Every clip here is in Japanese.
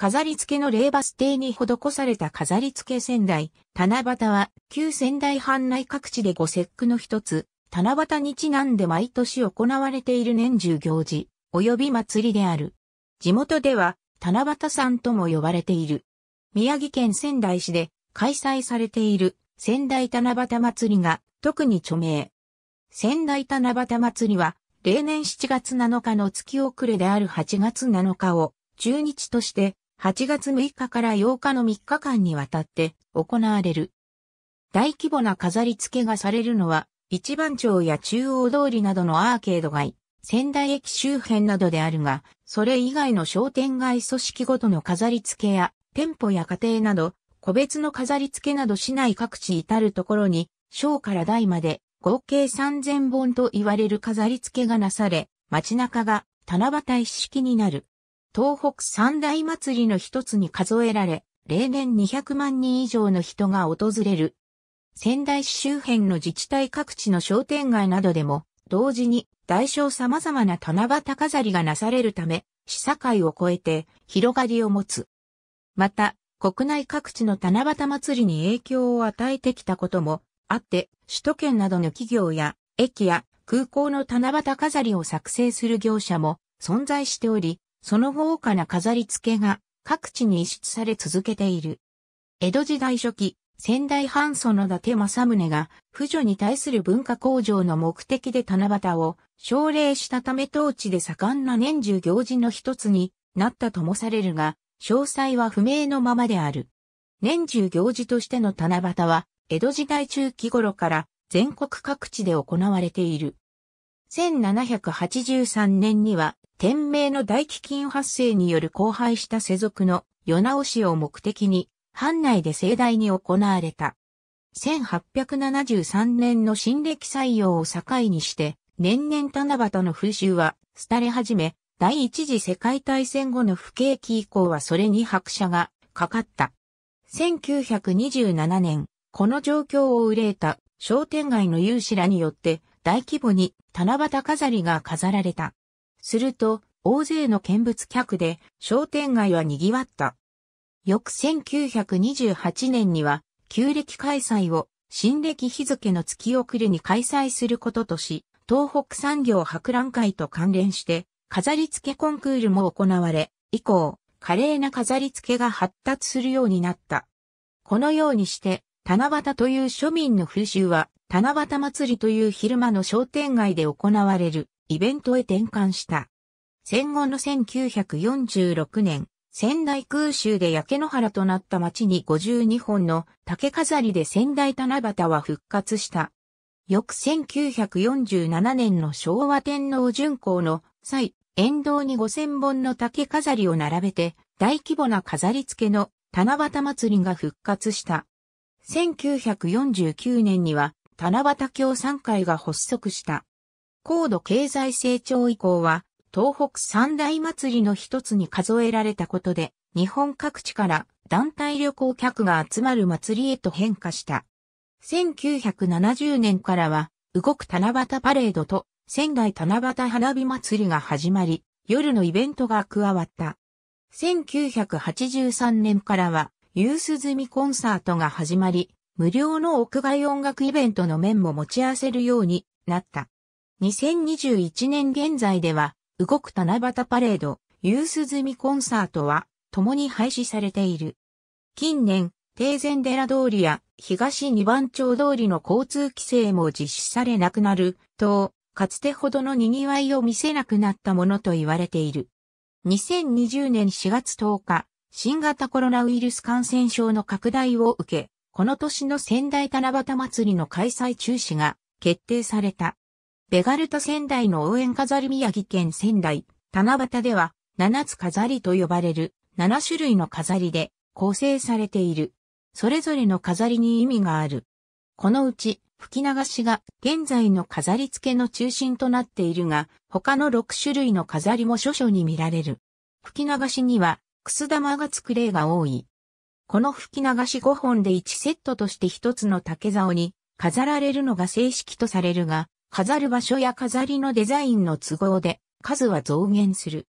飾り付けの霊バス邸に施された飾り付け仙台、七夕は、旧仙台藩内各地で五節句の一つ、七夕にちなんで毎年行われている年中行事、及び祭りである。地元では、七夕さんとも呼ばれている。宮城県仙台市で開催されている仙台七夕祭りが特に著名。仙台七夕祭りは、例年7月7日の月遅れである8月7日を中日として8月6日から8日の3日間にわたって行われる。大規模な飾り付けがされるのは、一番町や中央通りなどのアーケード街、仙台駅周辺などであるが、それ以外の商店街組織ごとの飾り付けや、店舗や家庭など、個別の飾り付けなど市内各地至るところに、小から大まで合計3000本と言われる飾り付けがなされ、街中が七夕一式になる。東北三大祭りの一つに数えられ、例年200万人以上の人が訪れる。仙台市周辺の自治体各地の商店街などでも、同時に大小様々な七夕飾りがなされるため、市境を越えて広がりを持つ。また、国内各地の七夕祭りに影響を与えてきたこともあって、首都圏などの企業や駅や空港の七夕飾りを作成する業者も存在しており、その豪華な飾り付けが各地に移出され続けている。江戸時代初期、仙台藩祖の伊達政宗が、婦女に対する文化向上の目的で七夕を奨励したため当地で盛んな年中行事の一つになったともされるが、詳細は不明のままである。年中行事としての七夕は、江戸時代中期頃から全国各地で行われている。1783年には天明の大飢饉発生による荒廃した世俗の世直しを目的に、藩内で盛大に行われた。1873年の新暦採用を境にして、年々七夕の風習は、廃れ始め、第一次世界大戦後の不景気以降はそれに拍車がかかった。1927年、この状況を憂えた商店街の有志らによって大規模に七夕飾りが飾られた。すると、大勢の見物客で商店街は賑わった。翌1928年には、旧暦開催を新暦日付の月遅れに開催することとし、東北産業博覧会と関連して、飾り付けコンクールも行われ、以降、華麗な飾り付けが発達するようになった。このようにして、七夕という庶民の風習は、七夕祭りという昼間の商店街で行われる。イベントへ転換した。戦後の1946年、仙台空襲で焼け野原となった町に52本の竹飾りで仙台七夕は復活した。翌1947年の昭和天皇巡行の際、沿道に5000本の竹飾りを並べて、大規模な飾り付けの七夕祭りが復活した。1949年には、七夕協賛会が発足した。高度経済成長以降は、東北三大祭りの一つに数えられたことで、日本各地から団体旅行客が集まる祭りへと変化した。1970年からは、動く七夕パレードと仙台七夕花火祭りが始まり、夜のイベントが加わった。1983年からは、夕涼みコンサートが始まり、無料の屋外音楽イベントの面も持ち合わせるようになった。2021年現在では、動く七夕パレード、ユース済みコンサートは、共に廃止されている。近年、定前寺通りや東二番町通りの交通規制も実施されなくなると、かつてほどの賑わいを見せなくなったものと言われている。2020年4月10日、新型コロナウイルス感染症の拡大を受け、この年の仙台七夕祭りの開催中止が決定された。ベガルタ仙台の応援飾り宮城県仙台、七夕では、七つ飾りと呼ばれる、七種類の飾りで構成されている。それぞれの飾りに意味がある。このうち、吹き流しが現在の飾り付けの中心となっているが、他の6種類の飾りも諸々に見られる。吹き流しには、くす玉がつく例が多い。この吹き流し5本で1セットとして1つの竹竿に飾られるのが正式とされるが、飾る場所や飾りのデザインの都合で数は増減する。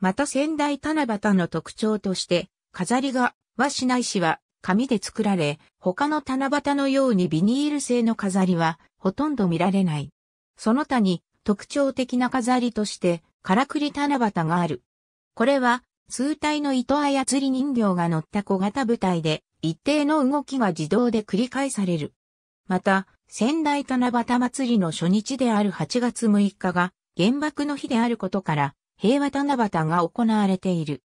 また仙台七夕の特徴として、飾りが和紙ないしは紙で作られ、他の七夕のようにビニール製の飾りはほとんど見られない。その他に特徴的な飾りとして、からくり七夕がある。これは、数体の糸操り人形が乗った小型舞台で、一定の動きが自動で繰り返される。また、仙台七夕祭りの初日である8月6日が原爆の日であることから平和七夕が行われている。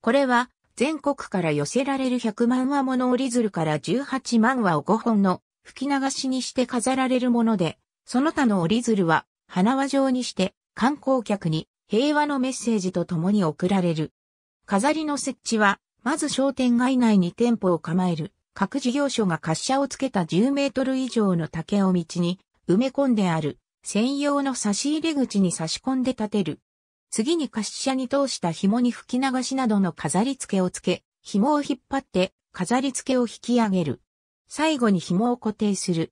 これは全国から寄せられる100万羽もの折り鶴から18万羽を5本の吹き流しにして飾られるもので、その他の折り鶴は花輪状にして観光客に平和のメッセージと共に送られる。飾りの設置は、まず商店街内に店舗を構える各事業所が滑車をつけた10メートル以上の竹を道に埋め込んである専用の差し入れ口に差し込んで立てる。次に滑車に通した紐に吹き流しなどの飾り付けをつけ、紐を引っ張って飾り付けを引き上げる。最後に紐を固定する。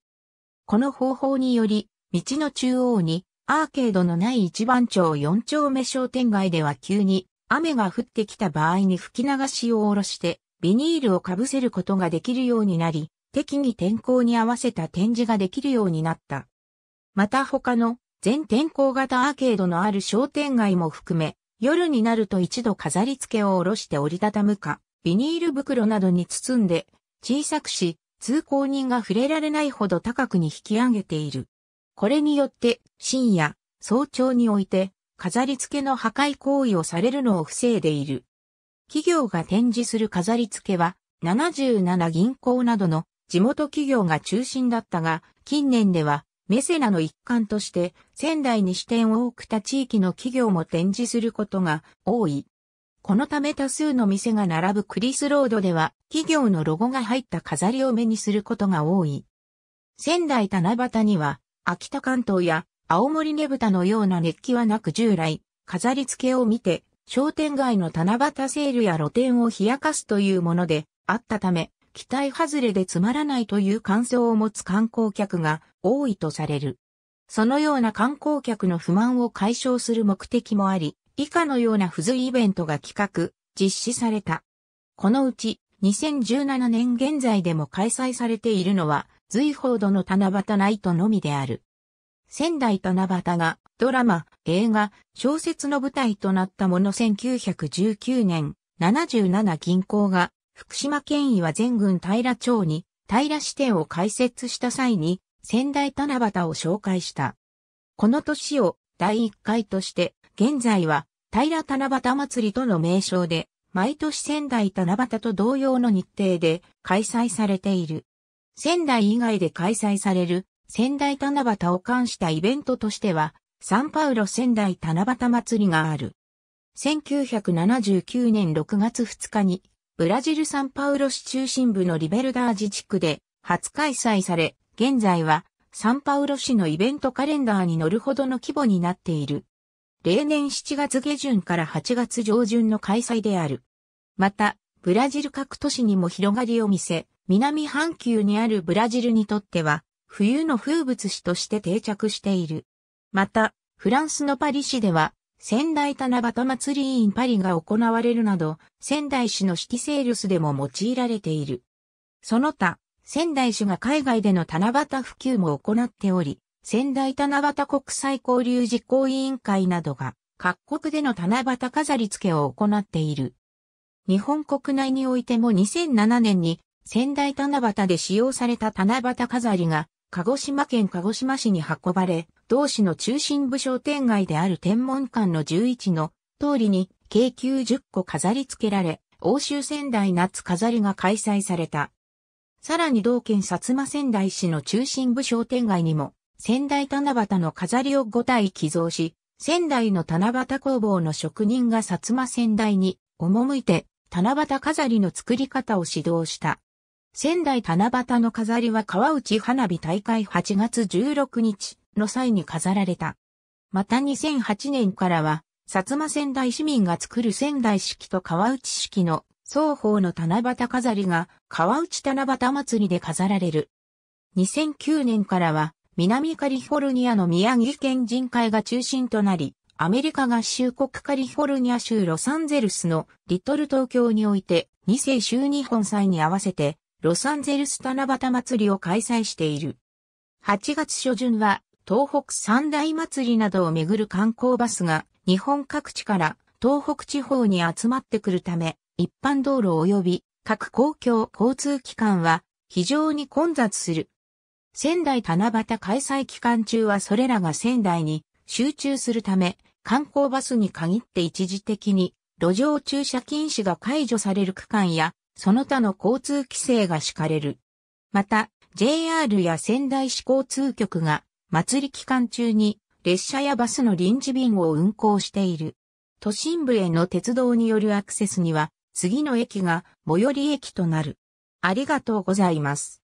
この方法により、道の中央にアーケードのない一番町四丁目商店街では急に雨が降ってきた場合に吹き流しを下ろしてビニールをかぶせることができるようになり、適宜天候に合わせた展示ができるようになった。また他の全天候型アーケードのある商店街も含め、夜になると一度飾り付けを下ろして折りたたむか、ビニール袋などに包んで、小さくし、通行人が触れられないほど高くに引き上げている。これによって深夜、早朝において飾り付けの破壊行為をされるのを防いでいる。企業が展示する飾り付けは、77銀行などの地元企業が中心だったが、近年では、メセナの一環として、仙台に支店を置く他地域の企業も展示することが多い。このため多数の店が並ぶクリスロードでは、企業のロゴが入った飾りを目にすることが多い。仙台七夕には、秋田関東や青森ねぶたのような熱気はなく従来、飾り付けを見て商店街の七夕セールや露店を冷やかすというものであったため、期待外れでつまらないという感想を持つ観光客が多いとされる。そのような観光客の不満を解消する目的もあり、以下のような付随イベントが企画、実施された。このうち、2017年現在でも開催されているのは、随報度の七夕ナイトのみである。仙台七夕がドラマ、映画、小説の舞台となったもの1919年、77銀行が福島県医は全軍平町に平支店を開設した際に仙台七夕を紹介した。この年を第1回として現在は平七夕祭りとの名称で毎年仙台七夕と同様の日程で開催されている。仙台以外で開催される仙台七夕を冠したイベントとしては、サンパウロ仙台七夕祭りがある。1979年6月2日に、ブラジルサンパウロ市中心部のリベルダー自治区で初開催され、現在はサンパウロ市のイベントカレンダーに乗るほどの規模になっている。例年7月下旬から8月上旬の開催である。また、ブラジル各都市にも広がりを見せ、南半球にあるブラジルにとっては、冬の風物詩として定着している。また、フランスのパリ市では、仙台七夕祭り委員パリが行われるなど、仙台市のシティセールスでも用いられている。その他、仙台市が海外での七夕普及も行っており、仙台七夕国際交流実行委員会などが、各国での七夕飾り付けを行っている。日本国内においても2007年に仙台七夕で使用された七夕飾りが鹿児島県鹿児島市に運ばれ、同市の中心部商店街である天文館の11の通りに京急10個飾り付けられ、欧州仙台夏飾りが開催された。さらに同県薩摩仙台市の中心部商店街にも、仙台七夕の飾りを5体寄贈し、仙台の七夕工房の職人が薩摩仙台に赴いて、七夕飾りの作り方を指導した。仙台七夕の飾りは川内花火大会8月16日の際に飾られた。また2008年からは、薩摩仙台市民が作る仙台式と川内式の双方の七夕飾りが川内七夕祭りで飾られる。2009年からは、南カリフォルニアの宮城県人会が中心となり、アメリカ合衆国カリフォルニア州ロサンゼルスのリトル東京において、2世州日本祭に合わせて、ロサンゼルス七夕祭りを開催している。8月初旬は東北三大祭りなどをめぐる観光バスが日本各地から東北地方に集まってくるため、一般道路及び各公共交通機関は非常に混雑する。仙台七夕開催期間中はそれらが仙台に集中するため、観光バスに限って一時的に路上駐車禁止が解除される区間やその他の交通規制が敷かれる。また、JR や仙台市交通局が祭り期間中に列車やバスの臨時便を運行している。都心部への鉄道によるアクセスには次の駅が最寄り駅となる。ありがとうございます。